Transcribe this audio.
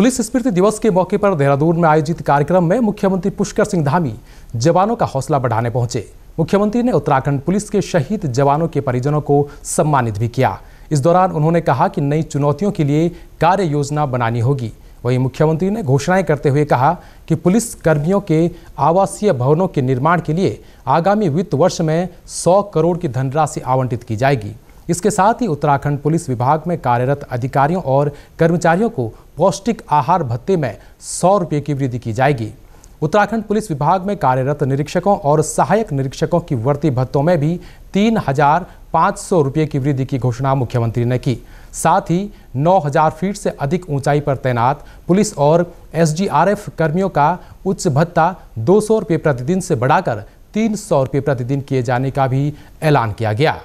police स्मृति दिवस के मौके पर देहरादून में आयोजित कार्यक्रम में मुख्यमंत्री पुष्कर सिंह धामी जवानों का हौसला बढ़ाने पहुंचे मुख्यमंत्री ने उत्तराखंड पुलिस के शहीद जवानों के परिजनों को सम्मानित भी किया इस दौरान उन्होंने कहा कि नई चुनौतियों के लिए कार्य योजना बनानी होगी वहीं मुख्यमंत्री ने घोषणाएं करते हुए कहा कि पुलिस कर्मियों के आवासीय भवनों के निर्माण के लिए आगामी वित्त वर्ष में 100 करोड़ की धनराशि आवंटित की जाएगी इसके साथ ही उत्तराखंड पुलिस विभाग में कार्यरत अधिकारियों और कर्मचारियों को पौष्टिक आहार भत्ते में सौ रुपये की वृद्धि की जाएगी उत्तराखंड पुलिस विभाग में कार्यरत निरीक्षकों और सहायक निरीक्षकों की वर्ती भत्तों में भी तीन हजार पाँच सौ रुपये की वृद्धि की घोषणा मुख्यमंत्री ने की साथ ही नौ हजार फीट से अधिक ऊंचाई पर तैनात पुलिस और एसजीआरएफ कर्मियों का उच्च भत्ता दो सौ रुपये प्रतिदिन से बढ़ाकर तीन सौ रुपये प्रतिदिन किए जाने का भी ऐलान किया गया